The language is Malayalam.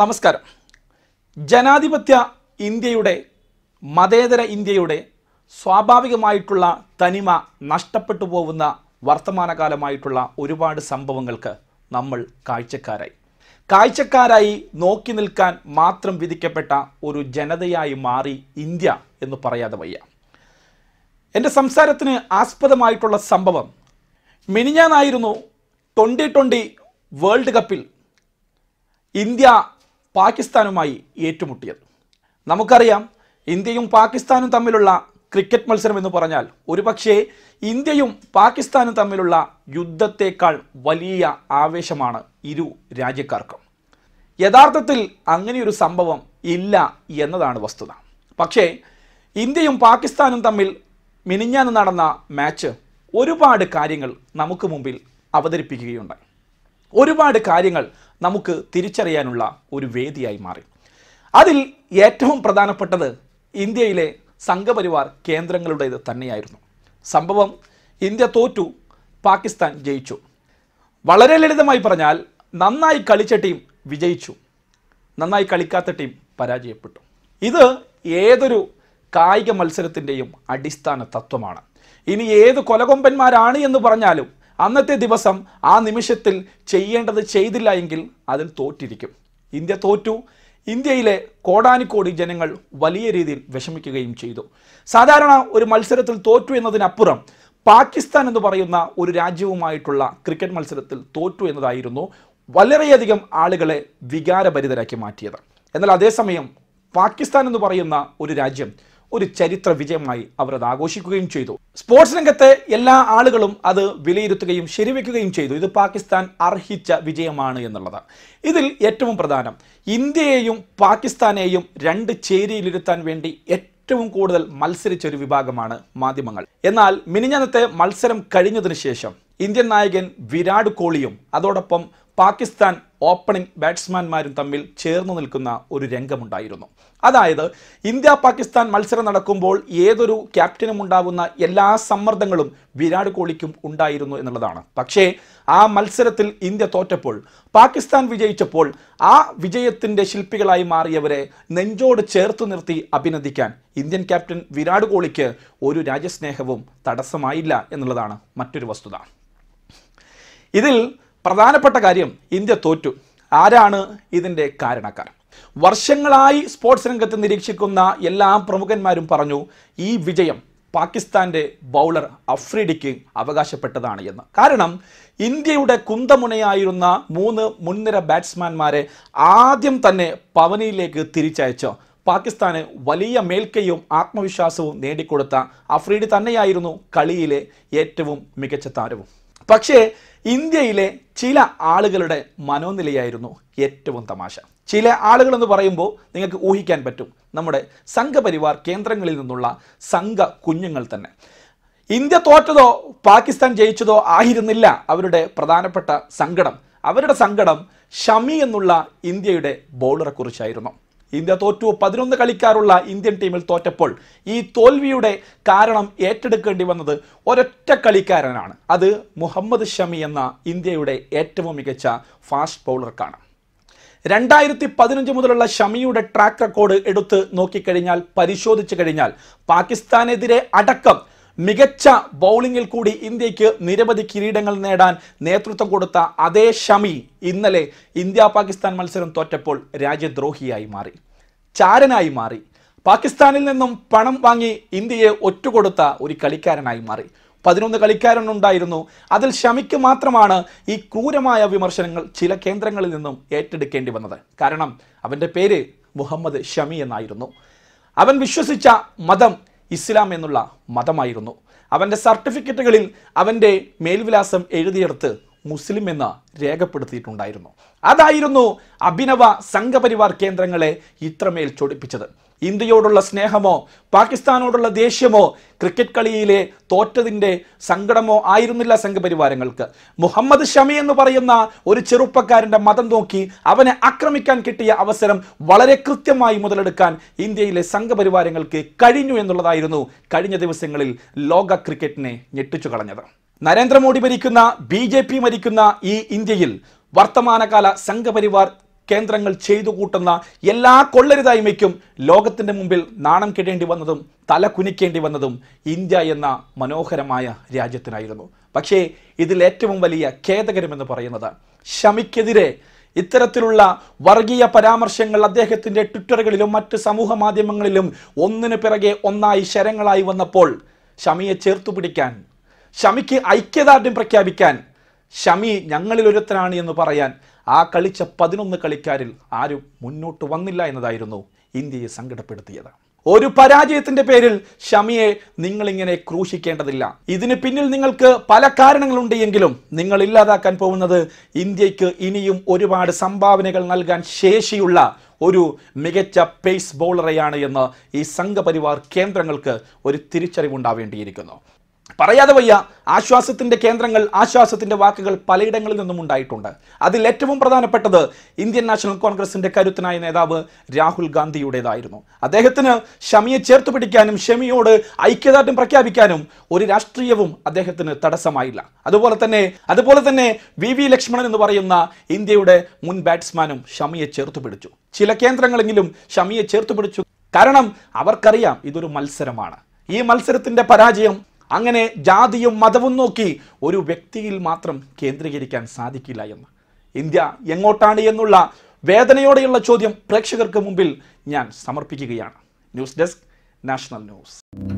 നമസ്കാരം ജനാധിപത്യ ഇന്ത്യയുടെ മതേതര ഇന്ത്യയുടെ സ്വാഭാവികമായിട്ടുള്ള തനിമ നഷ്ടപ്പെട്ടു പോകുന്ന വർത്തമാനകാലമായിട്ടുള്ള ഒരുപാട് സംഭവങ്ങൾക്ക് നമ്മൾ കാഴ്ചക്കാരായി കാഴ്ചക്കാരായി നോക്കി നിൽക്കാൻ മാത്രം വിധിക്കപ്പെട്ട ഒരു ജനതയായി മാറി ഇന്ത്യ എന്ന് പറയാതെ വയ്യ എൻ്റെ സംസാരത്തിന് ആസ്പദമായിട്ടുള്ള സംഭവം മിനിഞ്ഞാനായിരുന്നു ട്വൻ്റി ട്വൻ്റി വേൾഡ് കപ്പിൽ ഇന്ത്യ പാകിസ്ഥാനുമായി ഏറ്റുമുട്ടിയത് നമുക്കറിയാം ഇന്ത്യയും പാകിസ്ഥാനും തമ്മിലുള്ള ക്രിക്കറ്റ് മത്സരം എന്ന് പറഞ്ഞാൽ ഒരുപക്ഷേ ഇന്ത്യയും പാകിസ്ഥാനും തമ്മിലുള്ള യുദ്ധത്തേക്കാൾ വലിയ ആവേശമാണ് ഇരു രാജ്യക്കാർക്കും യഥാർത്ഥത്തിൽ അങ്ങനെയൊരു സംഭവം ഇല്ല എന്നതാണ് വസ്തുത പക്ഷേ ഇന്ത്യയും പാകിസ്ഥാനും തമ്മിൽ മിനിഞ്ഞാന്ന് നടന്ന മാച്ച് ഒരുപാട് കാര്യങ്ങൾ നമുക്ക് മുമ്പിൽ അവതരിപ്പിക്കുകയുണ്ടായി ഒരുപാട് കാര്യങ്ങൾ നമുക്ക് തിരിച്ചറിയാനുള്ള ഒരു വേദിയായി മാറി അതിൽ ഏറ്റവും പ്രധാനപ്പെട്ടത് ഇന്ത്യയിലെ സംഘപരിവാർ കേന്ദ്രങ്ങളുടേത് തന്നെയായിരുന്നു സംഭവം ഇന്ത്യ തോറ്റു പാകിസ്ഥാൻ ജയിച്ചു വളരെ ലളിതമായി പറഞ്ഞാൽ നന്നായി കളിച്ച ടീം വിജയിച്ചു നന്നായി കളിക്കാത്ത ടീം പരാജയപ്പെട്ടു ഇത് ഏതൊരു കായിക മത്സരത്തിൻ്റെയും അടിസ്ഥാന തത്വമാണ് ഇനി ഏത് കൊലകൊമ്പന്മാരാണ് എന്ന് പറഞ്ഞാലും അന്നത്തെ ദിവസം ആ നിമിഷത്തിൽ ചെയ്യേണ്ടത് ചെയ്തില്ല എങ്കിൽ അതിൽ തോറ്റിരിക്കും ഇന്ത്യ തോറ്റു ഇന്ത്യയിലെ കോടാനുകോടി ജനങ്ങൾ വലിയ രീതിയിൽ വിഷമിക്കുകയും ചെയ്തു സാധാരണ ഒരു മത്സരത്തിൽ തോറ്റു എന്നതിനപ്പുറം പാകിസ്ഥാൻ എന്ന് പറയുന്ന ഒരു രാജ്യവുമായിട്ടുള്ള ക്രിക്കറ്റ് മത്സരത്തിൽ തോറ്റു എന്നതായിരുന്നു വളരെയധികം ആളുകളെ വികാരഭരിതരാക്കി മാറ്റിയത് എന്നാൽ അതേസമയം പാകിസ്ഥാൻ എന്ന് പറയുന്ന ഒരു രാജ്യം ഒരു ചരിത്ര വിജയമായി അവർ അത് ആഘോഷിക്കുകയും ചെയ്തു സ്പോർട്സ് രംഗത്തെ എല്ലാ ആളുകളും അത് വിലയിരുത്തുകയും ശരിവെക്കുകയും ചെയ്തു ഇത് പാകിസ്ഥാൻ അർഹിച്ച വിജയമാണ് എന്നുള്ളത് ഇതിൽ ഏറ്റവും പ്രധാനം ഇന്ത്യയെയും പാകിസ്ഥാനെയും രണ്ട് ചേരിയിലിരുത്താൻ വേണ്ടി ഏറ്റവും കൂടുതൽ മത്സരിച്ച ഒരു വിഭാഗമാണ് മാധ്യമങ്ങൾ എന്നാൽ മിനിഞ്ഞാന്നത്തെ മത്സരം കഴിഞ്ഞതിന് ശേഷം ഇന്ത്യൻ നായകൻ വിരാട് കോഹ്ലിയും അതോടൊപ്പം പാകിസ്ഥാൻ ഓപ്പണിംഗ് ബാറ്റ്സ്മാൻമാരും തമ്മിൽ ചേർന്നു നിൽക്കുന്ന ഒരു രംഗമുണ്ടായിരുന്നു അതായത് ഇന്ത്യ പാകിസ്ഥാൻ മത്സരം നടക്കുമ്പോൾ ഏതൊരു ക്യാപ്റ്റനും ഉണ്ടാകുന്ന എല്ലാ സമ്മർദ്ദങ്ങളും വിരാട് കോഹ്ലിക്കും ഉണ്ടായിരുന്നു എന്നുള്ളതാണ് പക്ഷേ ആ മത്സരത്തിൽ ഇന്ത്യ തോറ്റപ്പോൾ പാകിസ്ഥാൻ വിജയിച്ചപ്പോൾ ആ വിജയത്തിൻ്റെ ശില്പികളായി മാറിയവരെ നെഞ്ചോട് ചേർത്ത് നിർത്തി അഭിനന്ദിക്കാൻ ഇന്ത്യൻ ക്യാപ്റ്റൻ വിരാട് കോഹ്ലിക്ക് ഒരു രാജ്യസ്നേഹവും തടസ്സമായില്ല എന്നുള്ളതാണ് മറ്റൊരു വസ്തുത ഇതിൽ പ്രധാനപ്പെട്ട കാര്യം ഇന്ത്യ തോറ്റു ആരാണ് ഇതിൻ്റെ കാരണക്കാർ വർഷങ്ങളായി സ്പോർട്സ് രംഗത്ത് നിരീക്ഷിക്കുന്ന എല്ലാ പ്രമുഖന്മാരും പറഞ്ഞു ഈ വിജയം പാകിസ്ഥാൻ്റെ ബൗളർ അഫ്രീഡിക്ക് അവകാശപ്പെട്ടതാണ് എന്ന് കാരണം ഇന്ത്യയുടെ കുന്തമുനയായിരുന്ന മൂന്ന് മുൻനിര ബാറ്റ്സ്മാൻമാരെ ആദ്യം തന്നെ പവനിയിലേക്ക് തിരിച്ചയച്ചോ പാകിസ്ഥാന് വലിയ മേൽക്കൈയും ആത്മവിശ്വാസവും നേടിക്കൊടുത്ത അഫ്രീഡി തന്നെയായിരുന്നു കളിയിലെ ഏറ്റവും മികച്ച താരവും പക്ഷേ ഇന്ത്യയിലെ ചില ആളുകളുടെ മനോനിലയായിരുന്നു ഏറ്റവും തമാശ ചില ആളുകളെന്ന് പറയുമ്പോൾ നിങ്ങൾക്ക് ഊഹിക്കാൻ പറ്റും നമ്മുടെ സംഘപരിവാർ കേന്ദ്രങ്ങളിൽ നിന്നുള്ള സംഘ കുഞ്ഞുങ്ങൾ തന്നെ ഇന്ത്യ തോറ്റതോ പാകിസ്ഥാൻ ജയിച്ചതോ ആയിരുന്നില്ല അവരുടെ പ്രധാനപ്പെട്ട സങ്കടം അവരുടെ സങ്കടം ഷമി എന്നുള്ള ഇന്ത്യയുടെ ബോളറെക്കുറിച്ചായിരുന്നു ഇന്ത്യ തോറ്റു പതിനൊന്ന് കളിക്കാരുള്ള ഇന്ത്യൻ ടീമിൽ തോറ്റപ്പോൾ ഈ തോൽവിയുടെ കാരണം ഏറ്റെടുക്കേണ്ടി വന്നത് ഒരൊറ്റ കളിക്കാരനാണ് അത് മുഹമ്മദ് ഷമി എന്ന ഇന്ത്യയുടെ ഏറ്റവും മികച്ച ഫാസ്റ്റ് ബൗളർക്കാണ് രണ്ടായിരത്തി പതിനഞ്ച് മുതലുള്ള ഷമിയുടെ ട്രാക്ക് റെക്കോർഡ് എടുത്ത് നോക്കിക്കഴിഞ്ഞാൽ പരിശോധിച്ചു കഴിഞ്ഞാൽ പാകിസ്ഥാനെതിരെ അടക്കം മികച്ച ബൗളിങ്ങിൽ കൂടി ഇന്ത്യക്ക് നിരവധി കിരീടങ്ങൾ നേടാൻ നേതൃത്വം കൊടുത്ത അതേ ഷമി ഇന്നലെ ഇന്ത്യ പാകിസ്ഥാൻ മത്സരം തോറ്റപ്പോൾ രാജ്യദ്രോഹിയായി മാറി ചാരനായി മാറി പാകിസ്ഥാനിൽ നിന്നും പണം വാങ്ങി ഇന്ത്യയെ ഒറ്റുകൊടുത്ത ഒരു കളിക്കാരനായി മാറി പതിനൊന്ന് കളിക്കാരനുണ്ടായിരുന്നു അതിൽ ഷമിക്ക് മാത്രമാണ് ഈ ക്രൂരമായ വിമർശനങ്ങൾ ചില കേന്ദ്രങ്ങളിൽ നിന്നും ഏറ്റെടുക്കേണ്ടി വന്നത് കാരണം അവൻ്റെ പേര് മുഹമ്മദ് ഷമി എന്നായിരുന്നു അവൻ വിശ്വസിച്ച മതം ഇസ്ലാം എന്നുള്ള മതമായിരുന്നു അവൻ്റെ സർട്ടിഫിക്കറ്റുകളിൽ അവൻ്റെ മേൽവിലാസം എഴുതിയെടുത്ത് മുസ്ലിം എന്ന് രേഖപ്പെടുത്തിയിട്ടുണ്ടായിരുന്നു അതായിരുന്നു അഭിനവ സംഘപരിവാർ കേന്ദ്രങ്ങളെ ഇത്രമേൽ ചൊടിപ്പിച്ചത് ഇന്ത്യയോടുള്ള സ്നേഹമോ പാകിസ്ഥാനോടുള്ള ദേഷ്യമോ ക്രിക്കറ്റ് കളിയിലെ തോറ്റതിൻ്റെ സങ്കടമോ ആയിരുന്നില്ല സംഘപരിവാരങ്ങൾക്ക് മുഹമ്മദ് ഷമി എന്ന് പറയുന്ന ഒരു ചെറുപ്പക്കാരൻ്റെ മതം നോക്കി അവനെ ആക്രമിക്കാൻ കിട്ടിയ അവസരം വളരെ കൃത്യമായി മുതലെടുക്കാൻ ഇന്ത്യയിലെ സംഘപരിവാരങ്ങൾക്ക് കഴിഞ്ഞു എന്നുള്ളതായിരുന്നു കഴിഞ്ഞ ദിവസങ്ങളിൽ ലോക ക്രിക്കറ്റിനെ ഞെട്ടിച്ചു കളഞ്ഞത് നരേന്ദ്രമോദി ഭരിക്കുന്ന ബി ജെ പി ഭരിക്കുന്ന ഈ ഇന്ത്യയിൽ വർത്തമാനകാല സംഘപരിവാർ കേന്ദ്രങ്ങൾ ചെയ്തു കൂട്ടുന്ന എല്ലാ കൊള്ളരുതായ്മയ്ക്കും ലോകത്തിൻ്റെ മുമ്പിൽ നാണം കെടേണ്ടി വന്നതും തല കുനിക്കേണ്ടി വന്നതും ഇന്ത്യ എന്ന മനോഹരമായ രാജ്യത്തിനായിരുന്നു പക്ഷേ ഇതിൽ ഏറ്റവും വലിയ ഖേദകരമെന്ന് പറയുന്നത് ഷമിക്കെതിരെ ഇത്തരത്തിലുള്ള വർഗീയ പരാമർശങ്ങൾ അദ്ദേഹത്തിൻ്റെ ട്വിറ്ററുകളിലും മറ്റ് സമൂഹ മാധ്യമങ്ങളിലും ഒന്നിനു പിറകെ ഒന്നായി ശരങ്ങളായി വന്നപ്പോൾ ഷമിയെ ചേർത്തു പിടിക്കാൻ ഷമിക്ക് ഐക്യദാർഢ്യം പ്രഖ്യാപിക്കാൻ ഷമി ഞങ്ങളിലൊരുത്തനാണ് എന്ന് പറയാൻ ആ കളിച്ച പതിനൊന്ന് കളിക്കാരിൽ ആരും മുന്നോട്ട് വന്നില്ല എന്നതായിരുന്നു ഇന്ത്യയെ സങ്കടപ്പെടുത്തിയത് ഒരു പരാജയത്തിന്റെ പേരിൽ ഷമിയെ നിങ്ങളിങ്ങനെ ക്രൂശിക്കേണ്ടതില്ല ഇതിന് പിന്നിൽ നിങ്ങൾക്ക് പല കാരണങ്ങളുണ്ട് എങ്കിലും നിങ്ങൾ ഇല്ലാതാക്കാൻ പോകുന്നത് ഇന്ത്യക്ക് ഇനിയും ഒരുപാട് സംഭാവനകൾ നൽകാൻ ശേഷിയുള്ള ഒരു മികച്ച പേസ് ബൗളറെയാണ് എന്ന് ഈ സംഘപരിവാർ കേന്ദ്രങ്ങൾക്ക് ഒരു തിരിച്ചറിവുണ്ടാവേണ്ടിയിരിക്കുന്നു പറയാതെ വയ്യ ആശ്വാസത്തിൻ്റെ കേന്ദ്രങ്ങൾ ആശ്വാസത്തിൻ്റെ വാക്കുകൾ പലയിടങ്ങളിൽ നിന്നും ഉണ്ടായിട്ടുണ്ട് അതിൽ ഏറ്റവും പ്രധാനപ്പെട്ടത് ഇന്ത്യൻ നാഷണൽ കോൺഗ്രസിൻ്റെ കരുത്തനായ നേതാവ് രാഹുൽ ഗാന്ധിയുടേതായിരുന്നു അദ്ദേഹത്തിന് ഷമിയെ ചേർത്ത് പിടിക്കാനും ഷമിയോട് ഐക്യദാർഢ്യം പ്രഖ്യാപിക്കാനും ഒരു രാഷ്ട്രീയവും അദ്ദേഹത്തിന് തടസ്സമായില്ല അതുപോലെ തന്നെ അതുപോലെ തന്നെ വി വി ലക്ഷ്മണൻ എന്ന് പറയുന്ന ഇന്ത്യയുടെ മുൻ ബാറ്റ്സ്മാനും ഷമിയെ ചേർത്ത് പിടിച്ചു ചില കേന്ദ്രങ്ങളെങ്കിലും ഷമിയെ ചേർത്ത് പിടിച്ചു കാരണം അവർക്കറിയാം ഇതൊരു മത്സരമാണ് ഈ മത്സരത്തിന്റെ പരാജയം അങ്ങനെ ജാതിയും മതവും നോക്കി ഒരു വ്യക്തിയിൽ മാത്രം കേന്ദ്രീകരിക്കാൻ സാധിക്കില്ല എന്ന് ഇന്ത്യ എങ്ങോട്ടാണ് എന്നുള്ള വേദനയോടെയുള്ള ചോദ്യം പ്രേക്ഷകർക്ക് മുമ്പിൽ ഞാൻ സമർപ്പിക്കുകയാണ് ന്യൂസ് ഡെസ്ക് നാഷണൽ ന്യൂസ്